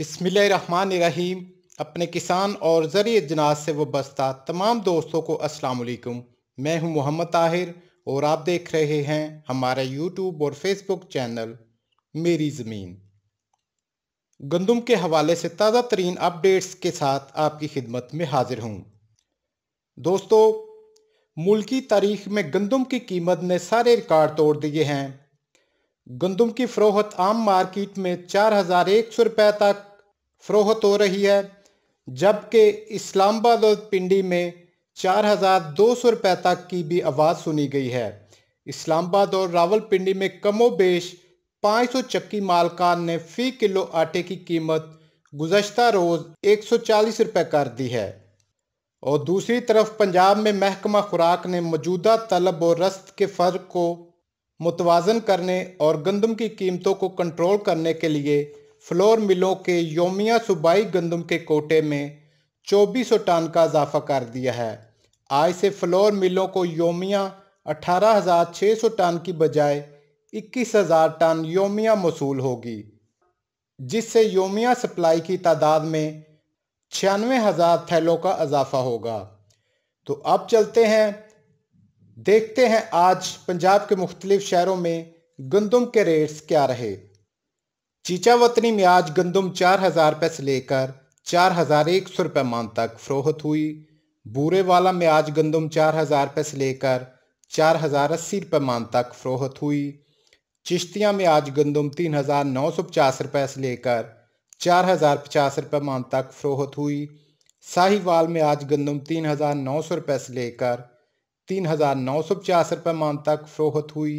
रहीम अपने किसान और ज़रिए जनाज से वस्ता तमाम दोस्तों को असलकुम मैं हूं मोहम्मद ताहिर और आप देख रहे हैं हमारा यूट्यूब और फेसबुक चैनल मेरी ज़मीन गंदम के हवाले से ताज़ा तरीन अपडेट्स के साथ आपकी खिदमत में हाजिर हूँ दोस्तों मुल्की तारीख में गंदम की कीमत ने सारे रिकॉर्ड तोड़ दिए हैं गंदम की फ़रोहत आम मार्केट में चार हज़ार एक सौ रुपये तक फरोहत हो रही है जबकि इस्लामाबाद और पिंडी में चार हज़ार दो सौ रुपये तक की भी आवाज़ सुनी गई है इस्लामाबाद और रावलपिंडी में कमो बेश पाँच सौ चक्की मालकान ने फ़ी किलो आटे की कीमत गुजशत रोज़ एक सौ चालीस रुपये कर दी है और दूसरी तरफ पंजाब में महकमा खुराक ने मौजूदा तलब और रस्त के फ़र्क को मुतवाजन करने और गंदम की कीमतों को कंट्रोल करने के लिए फ्लोर मिलों के योमिया सूबाई गंदम के कोटे में चौबीस सौ टन का इजाफा कर दिया है आज से फ्लोर मिलों को योमिया अठारह हज़ार छः सौ टन की बजाय इक्कीस हज़ार टन योमिया मौसू होगी जिससे योमिया सप्लाई की तादाद में छियानवे हज़ार थैलों का इजाफा होगा तो अब चलते हैं देखते हैं आज पंजाब के मुख्तलिफ शहरों में गंदम के रेट्स क्या रहे चीचावतनी में आज गंदम चार हजार रुपये से लेकर चार हजार एक सौ रुपये मान तक फरोहत हुई बूरे वाला में आज गंदम चार हजार रुपये से लेकर चार हजार अस्सी रुपये मान तक फरोहत हुई चिश्तियाँ में आज गंदम तीन हजार नौ सौ पचास रुपये से लेकर चार हजार पचास रुपये मान तक फरोहत हुई साहिवाल में आज गंदम तीन हजार नौ सौ रुपये से लेकर तीन हजार नौ सौ पचास रुपये मान तक फरोहत हुई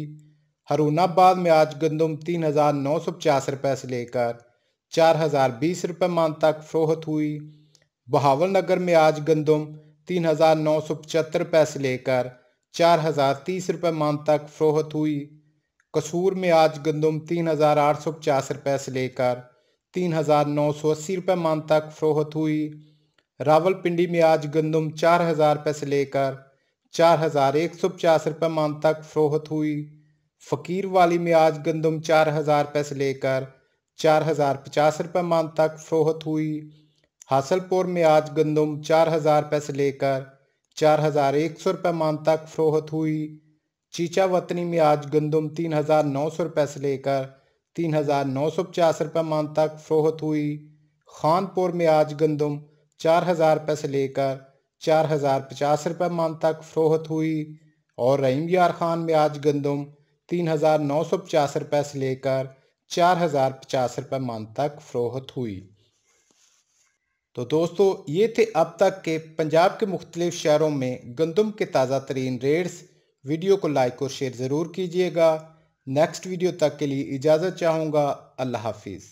हरूनाबाद में आज गंदम तीन हज़ार नौ सौ पचास रुपये से लेकर चार हज़ार बीस रुपये मान तक फरोहत हुई बहावल नगर में आज गंदम तीन हज़ार नौ सौ पचहत्तर रुपये से लेकर चार हज़ार तीस रुपये मान तक फरोहत हुई कसूर में आज गंदम तीन हज़ार आठ सौ पचास रुपये से लेकर तीन हज़ार नौ सौ अस्सी रुपये मान तक फरोहत हुई रावलपिंडी में आज गंदम चार हज़ार रुपये से लेकर चार हज़ार एक सौ पचास रुपये मान तक फरोहत हुई फ़कीर वाली में आज गंदम चार हज़ार पैसे लेकर चार हज़ार पचास रुपये मान तक फ़रोहत हुई हासलपुर में आज गंदम चार हज़ार पैसे लेकर चार हज़ार एक सौ रुपये मान तक फ़रोहत हुई चीचा वतनी में आज गंदम तीन हज़ार नौ सौ रुपये से लेकर तीन हज़ार नौ सौ पचास रुपये मान तक फ़रोहत हुई खानपुर में आज गंदम चार हज़ार रुपये से लेकर चार हज़ार पचास रुपये मान तक फ़रोहत हुई और रहीम यार खान में आज गंदम तीन हज़ार नौ सौ पचास रुपये से लेकर चार हज़ार पचास रुपये मान तक फ़रोहत हुई तो दोस्तों ये थे अब तक के पंजाब के मुख्तलिफ़ शहरों में गंदम के ताज़ा तरीन रेट्स वीडियो को लाइक और शेयर ज़रूर कीजिएगा नेक्स्ट वीडियो तक के लिए इजाज़त चाहूँगा अल्लाह हाफिज़